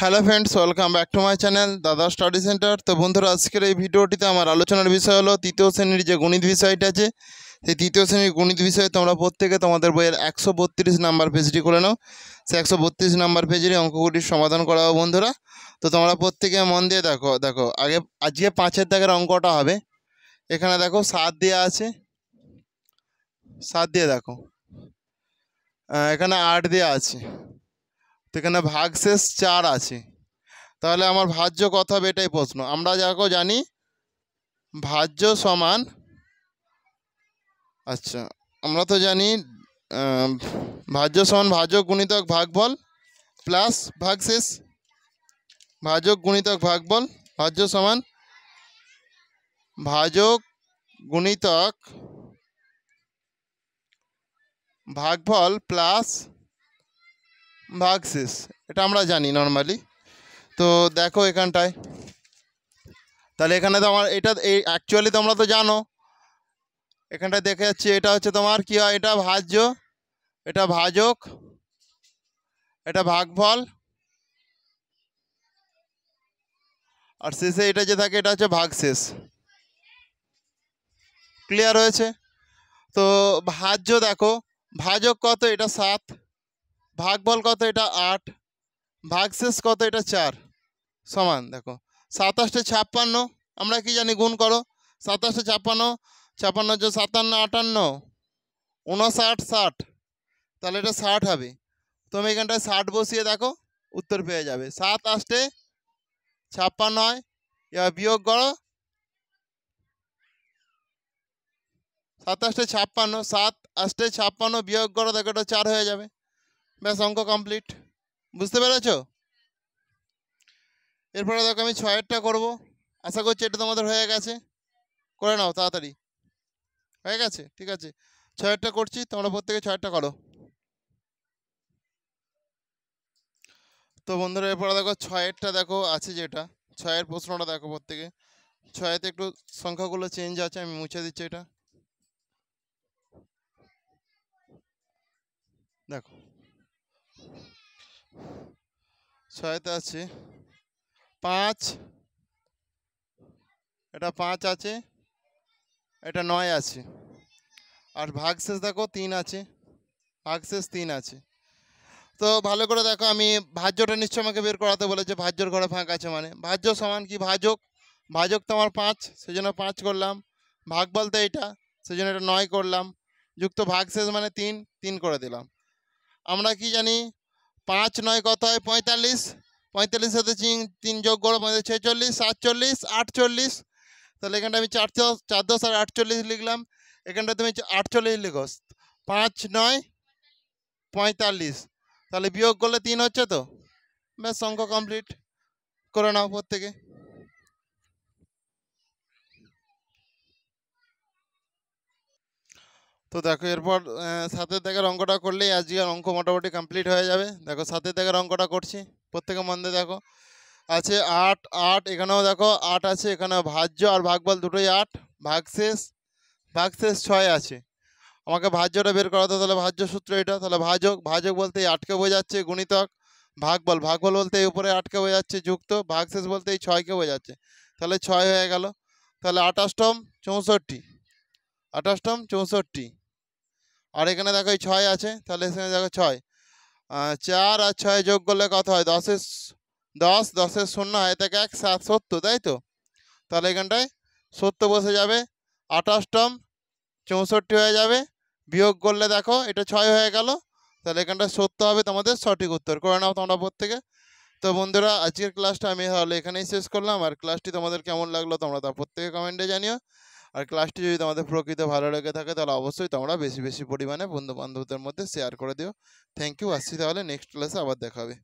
hello friends welcome back to my channel Dada study centre তো বন্ধুরা আজকের এই ভিডিওটিতে আমার আলোচনার বিষয় হলো তৃতীয় শ্রেণীর যে গণিত বিষয়টা আছে সেই তৃতীয় শ্রেণীর গণিত বিষয়ে তোমরা প্রত্যেকে তোমাদের বইয়ের একশো বত্রিশ নাম্বার পেজটি করে নাও সে একশো বত্রিশ নাম্বার পেজের অঙ্কগুলির সমাধান করা বন্ধুরা তো তোমরা প্রত্যেকে মন দিয়ে দেখো দেখো আগে আজকে পাঁচের দাগের অঙ্কটা হবে এখানে দেখো সাত দেওয়া আছে সাত দিয়ে দেখো এখানে আট দেওয়া আছে সেখানে ভাগশেষ চার আছে তাহলে আমার ভাজ্য কত হবে এটাই প্রশ্ন আমরা যাকে জানি ভাজ্য সমান আচ্ছা আমরা তো জানি ভাজ্য সমান ভাজক গুণিতক ভাগফল প্লাস ভাগশেষ ভাজক গুণিতক ভাগফল ভাজ্য সমান ভাজক গুণিতক ভাগফল প্লাস ভাগশেষ এটা আমরা জানি নর্মালি তো দেখো এখানটায় তাহলে এখানে তো আমার এটা এই অ্যাকচুয়ালি তোমরা তো জানো এখানটায় দেখে যাচ্ছি এটা হচ্ছে তোমার কী হয় এটা ভাজ্য এটা ভাজক এটা ভাগফল আর শেষে এটা যে থাকে এটা হচ্ছে ভাগশেষ ক্লিয়ার হয়েছে তো ভাজ্য দেখো ভাজক কত এটা সাত ভাগ বল কত এটা আট ভাগশেষ কত এটা চার সমান দেখো সাতাশটা ছাপ্পান্ন আমরা কি জানি গুণ করো সাতাশটা ছাপ্পান্ন ছাপ্পান্ন যে সাতান্ন আটান্ন উনষাট ষাট তাহলে এটা ষাট হবে তুমি এখানটায় ষাট বসিয়ে দেখো উত্তর পেয়ে যাবে সাত আসতে ছাপ্পান্ন হয় এবার বিয়োগ করো সাতাশটা ছাপ্পান্ন সাত আসতে ছাপ্পান্ন বিয়োগ করো দেখো এটা চার হয়ে যাবে ব্যাস অঙ্ক কমপ্লিট বুঝতে পেরেছ এরপরে দেখো আমি ছয়েরটা করব আশা করছি এটা তোমাদের হয়ে গেছে করে নাও তাড়াতাড়ি হয়ে গেছে ঠিক আছে ছয়েরটা করছি তোমরা প্রত্যেকে ছয়েরটা করো তো বন্ধুরা এরপরে দেখো ছয়েরটা দেখো আছে যেটা ছয়ের প্রশ্নটা দেখো প্রত্যেকে ছয়েতে একটু সংখ্যাগুলো চেঞ্জ আছে আমি মুছে দিচ্ছি এটা দেখো ছয়তে আছে পাঁচ এটা পাঁচ আছে এটা নয় আছে আর ভাগশেষ দেখো তিন আছে ভাগশেষ তিন আছে তো ভালো করে দেখো আমি ভাজ্যটা নিশ্চয় আমাকে বের করাতে বলেছে ভাজ্যর ঘরে ফাঁক আছে মানে ভাজ্য সমান কি ভাজক ভাজক তো আমার পাঁচ সেই জন্য পাঁচ করলাম ভাগ বলতে এটা সেই জন্য এটা নয় করলাম যুক্ত ভাগশেষ মানে তিন তিন করে দিলাম আমরা কি জানি পাঁচ নয় কত হয় পঁয়তাল্লিশ পঁয়তাল্লিশ সাথে তিন যোগ করো পঁয়তাল্লিশ ছেচল্লিশ সাতচল্লিশ আটচল্লিশ তাহলে এখানটা আমি চারশো চার দশ আর আটচল্লিশ লিখলাম এখানটা তুমি আটচল্লিশ লিখো পাঁচ নয় পঁয়তাল্লিশ তাহলে বিয়োগ করলে তিন হচ্ছে তো ব্যাস অঙ্ক কমপ্লিট করে নাও প্রত্যেকে তো দেখো এরপর সাথে দেখার অঙ্কটা করলেই আজকের অঙ্ক মোটামুটি কমপ্লিট হয়ে যাবে দেখো সাথে দেখার অঙ্কটা করছি প্রত্যেকে মধ্যে দেখো আছে আট আট এখানেও দেখো আট আছে এখানে ভাজ্য আর ভাগবল দুটোই আট ভাগশেষ ভাগশেষ ছয় আছে আমাকে ভাজ্যটা বের করাতো তাহলে ভাজ্য সূত্র এটা তাহলে ভাজক ভাজক বলতে এই আটকে বোঝাচ্ছে গুণিতক ভাগবল ভাগবল বলতে এই উপরে আটকে বোঝাচ্ছে যুক্ত ভাগশেষ বলতে এই ছয়কে বোঝাচ্ছে তাহলে ছয় হয়ে গেল তাহলে আটাষ্টম চৌষট্টি আঠাশতম চৌষট্টি আর এখানে দেখো এই ছয় আছে তাহলে এখানে দেখো ছয় চার আর ছয় যোগ করলে কত হয় দশের দশ দশের শূন্য হয় তাকে এক সাত সত্তর তাই তো তাহলে এখানটায় সত্তর বসে যাবে আঠাশতম চৌষট্টি হয়ে যাবে বিয়োগ করলে দেখো এটা ছয় হয়ে গেল তাহলে এখানটায় সত্য হবে তোমাদের সঠিক উত্তর করে নাও তোমরা প্রত্যেকে তো বন্ধুরা আজকের ক্লাসটা আমি তাহলে এখানেই শেষ করলাম আর ক্লাসটি তোমাদের কেমন লাগলো তোমরা তা প্রত্যেকে কমেন্টে জানিও আর ক্লাসটি যদি তোমাদের প্রকৃত ভালো লেগে থাকে তাহলে অবশ্যই তোমরা বেশি বেশি পরিমাণে বন্ধু বান্ধবদের মধ্যে শেয়ার করে দিও থ্যাংক ইউ আসছি তাহলে নেক্সট ক্লাসে আবার দেখাবে